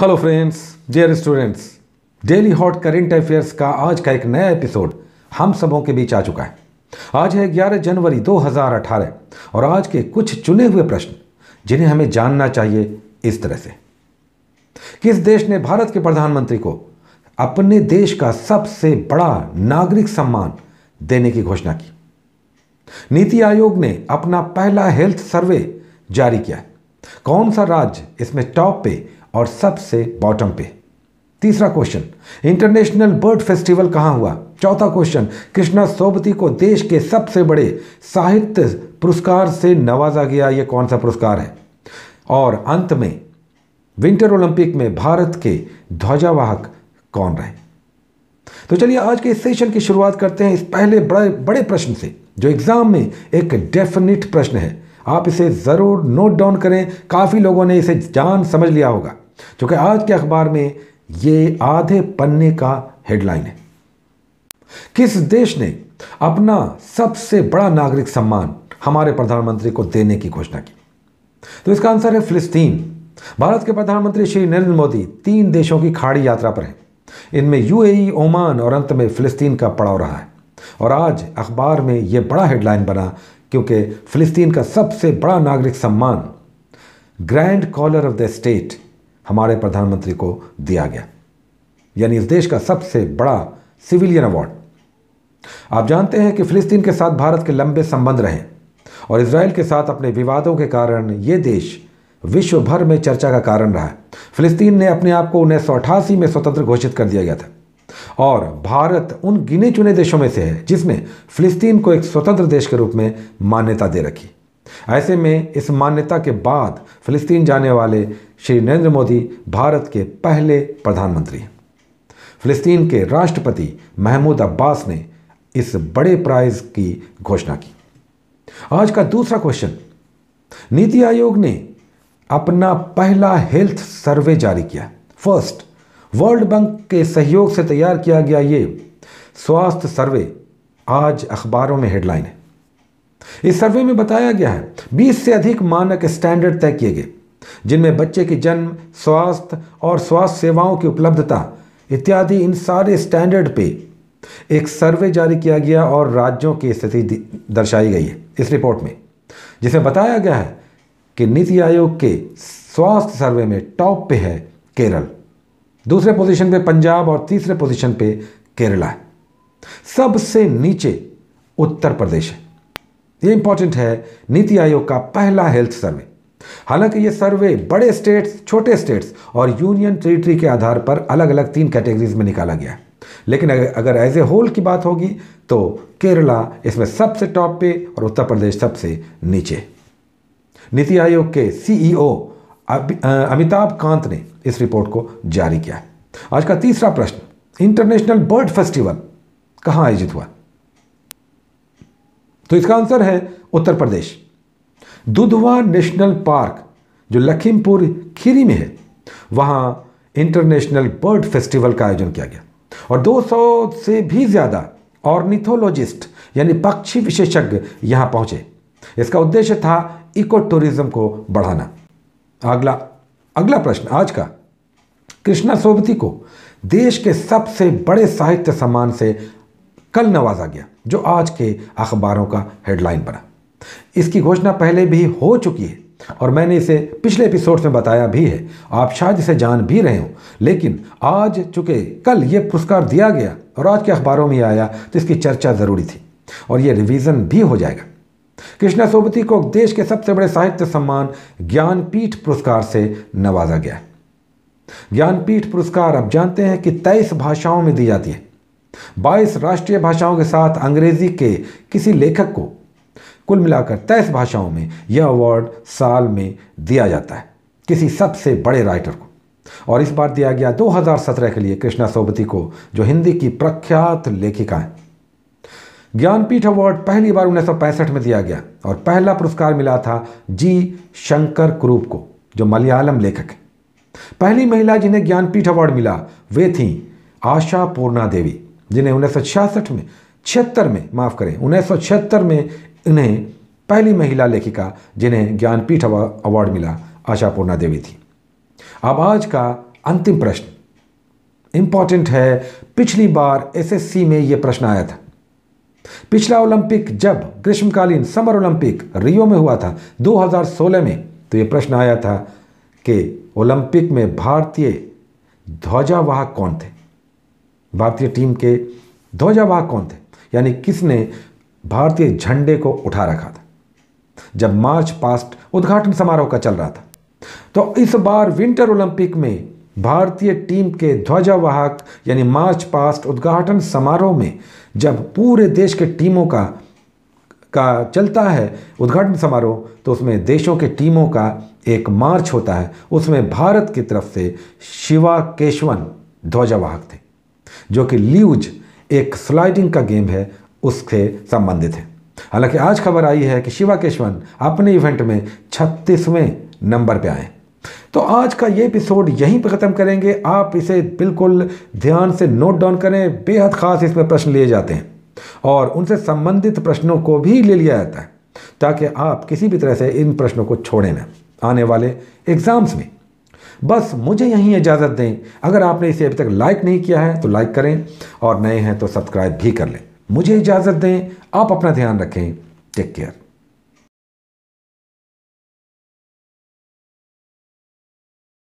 hello friends dear students daily hot current affairs का आज का एक नया एपिसोड हम सबों के बीच आ चुका है आज है 11 जनवरी 2018 और आज के कुछ चुने हुए प्रश्न जिन्हें हमें जानना चाहिए इस तरह से किस देश ने भारत के प्रधानमंत्री को अपने देश का सबसे बड़ा नागरिक सम्मान देने की घोषणा की नीति आयोग ने अपना पहला हेल्थ सर्वे जारी किया कौन सा राज्य इसमें टॉप पे और सबसे बॉटम पे तीसरा क्वेश्चन इंटरनेशनल बर्ड फेस्टिवल कहाँ हुआ चौथा क्वेश्चन कृष्णा सोबती को देश के सबसे बड़े साहित्य पुरस्कार से नवाजा गया यह कौन सा पुरस्कार है और अंत में विंटर ओलंपिक में भारत के ध्वजावाहक कौन रहे तो चलिए आज के इस सेशन की शुरुआत करते हैं इस पहले बड़े बड़े प्रश्न से जो एग्जाम में एक डेफिनेट प्रश्न है आप इसे ज़रूर नोट डाउन करें काफ़ी लोगों ने इसे जान समझ लिया होगा जो तो कि आज के अखबार में ये आधे पन्ने का हेडलाइन है किस देश ने अपना सबसे बड़ा नागरिक सम्मान हमारे प्रधानमंत्री को देने की घोषणा की तो इसका आंसर है फिलिस्तीन भारत के प्रधानमंत्री श्री नरेंद्र मोदी तीन देशों की खाड़ी यात्रा पर हैं इनमें यूएई, ओमान और अंत में फिलिस्तीन का पड़ाव रहा है और आज अखबार में यह बड़ा हेडलाइन बना क्योंकि फिलिस्तीन का सबसे बड़ा नागरिक सम्मान grand collar of the state हमारे प्रधानमंत्री को दिया गया यानी इस देश का सबसे बड़ा सिविलियन अवार्ड आप जानते हैं कि फिलिस्तीन के साथ भारत के लंबे संबंध रहे और इसराइल के साथ अपने विवादों के कारण ये देश विश्व भर में चर्चा का कारण रहा है फिलिस्तीन ने अपने आप को उन्नीस में स्वतंत्र घोषित कर दिया गया था और भारत उन गिने चुने देशों में से है जिसने फिलिस्तीन को एक स्वतंत्र देश के रूप में मान्यता दे रखी ऐसे में इस मान्यता के बाद फिलिस्तीन जाने वाले श्री नरेंद्र मोदी भारत के पहले प्रधानमंत्री हैं फिलिस्तीन के राष्ट्रपति महमूद अब्बास ने इस बड़े प्राइज की घोषणा की आज का दूसरा क्वेश्चन नीति आयोग ने अपना पहला हेल्थ सर्वे जारी किया फर्स्ट वर्ल्ड बैंक के सहयोग से तैयार किया गया ये स्वास्थ्य सर्वे आज अखबारों में हेडलाइन है इस सर्वे में बताया गया है 20 से अधिक मानक स्टैंडर्ड तय किए गए जिनमें बच्चे के जन्म स्वास्थ्य और स्वास्थ्य सेवाओं की उपलब्धता इत्यादि इन सारे स्टैंडर्ड पे एक सर्वे जारी किया गया और राज्यों की स्थिति दर्शाई गई है इस रिपोर्ट में जिसमें बताया गया है कि नीति आयोग के स्वास्थ्य सर्वे में टॉप पे है केरल दूसरे पोजीशन पे पंजाब और तीसरे पोजीशन पे केरला है सबसे नीचे उत्तर प्रदेश है ये इंपॉर्टेंट है नीति आयोग का पहला हेल्थ सर्वे हालांकि ये सर्वे बड़े स्टेट्स छोटे स्टेट्स और यूनियन टेरिटरी के आधार पर अलग अलग तीन कैटेगरीज में निकाला गया है लेकिन अगर एज ए होल की बात होगी तो केरला इसमें सबसे टॉप पे और उत्तर प्रदेश सबसे नीचे नीति आयोग के सीईओ e अमिताभ कांत ने इस रिपोर्ट को जारी किया आज का तीसरा प्रश्न इंटरनेशनल बर्ड फेस्टिवल कहाँ आयोजित हुआ तो इसका आंसर है उत्तर प्रदेश दुधवा नेशनल पार्क जो लखीमपुर खीरी में है वहां इंटरनेशनल बर्ड फेस्टिवल का आयोजन किया गया और 200 से भी ज़्यादा ऑर्निथोलॉजिस्ट यानी पक्षी विशेषज्ञ यहां पहुंचे इसका उद्देश्य था इको टूरिज्म को बढ़ाना अगला अगला प्रश्न आज का कृष्णा सोबती को देश के सबसे बड़े साहित्य सम्मान से कल नवाजा गया जो आज के अखबारों का हेडलाइन बना इसकी घोषणा पहले भी हो चुकी है और मैंने इसे पिछले एपिसोड में बताया भी है आप शायद इसे जान भी रहे हो लेकिन आज चुके कल ये पुरस्कार दिया गया और आज के अखबारों में आया तो इसकी चर्चा ज़रूरी थी और ये रिवीजन भी हो जाएगा कृष्णा सोबती को देश के सबसे बड़े साहित्य सम्मान ज्ञानपीठ पुरस्कार से नवाजा गया ज्ञानपीठ पुरस्कार आप जानते हैं कि तेईस भाषाओं में दी जाती है बाईस राष्ट्रीय भाषाओं के साथ अंग्रेजी के किसी लेखक को कुल मिलाकर तेईस भाषाओं में यह अवार्ड साल में दिया जाता है किसी सबसे बड़े राइटर को और इस बार दिया गया 2017 के लिए कृष्णा सोबती को जो हिंदी की प्रख्यात लेखिका हैं ज्ञानपीठ अवार्ड पहली बार उन्नीस में दिया गया और पहला पुरस्कार मिला था जी शंकर क्रूप को जो मलयालम लेखक है पहली महिला जिन्हें ज्ञानपीठ अवार्ड मिला वे थीं आशा पूर्णा देवी जिन्हें उन्नीस में छिहत्तर में माफ़ करें उन्नीस में इन्हें पहली महिला लेखिका जिन्हें ज्ञानपीठ अवार्ड मिला आशापूर्णा देवी थी अब आज का अंतिम प्रश्न इंपॉर्टेंट है पिछली बार एसएससी में यह प्रश्न आया था पिछला ओलंपिक जब ग्रीष्मकालीन समर ओलंपिक रियो में हुआ था 2016 में तो यह प्रश्न आया था कि ओलंपिक में भारतीय ध्वजावाहक कौन थे भारतीय टीम के ध्वजावाहक कौन थे यानी किसने भारतीय झंडे को उठा रखा था जब मार्च पास्ट उद्घाटन समारोह का चल रहा था तो इस बार विंटर ओलंपिक में भारतीय टीम के ध्वजावाहक यानी मार्च पास्ट उद्घाटन समारोह में जब पूरे देश के टीमों का का चलता है उद्घाटन समारोह तो उसमें देशों के टीमों का एक मार्च होता है उसमें भारत की तरफ से शिवा केशवन ध्वजावाहक थे जो कि ल्यूज एक स्लाइडिंग का गेम है उससे संबंधित है हालांकि आज खबर आई है कि शिवा केशवन अपने इवेंट में छत्तीसवें नंबर पे आए तो आज का ये एपिसोड यहीं पर ख़त्म करेंगे आप इसे बिल्कुल ध्यान से नोट डाउन करें बेहद ख़ास इसमें प्रश्न लिए जाते हैं और उनसे संबंधित प्रश्नों को भी ले लिया जाता है ताकि आप किसी भी तरह से इन प्रश्नों को छोड़ें ना आने वाले एग्ज़ाम्स में बस मुझे यहीं इजाज़त दें अगर आपने इसे अभी तक लाइक नहीं किया है तो लाइक करें और नए हैं तो सब्सक्राइब भी कर लें मुझे इजाज़त दें आप अपना ध्यान रखें टेक केयर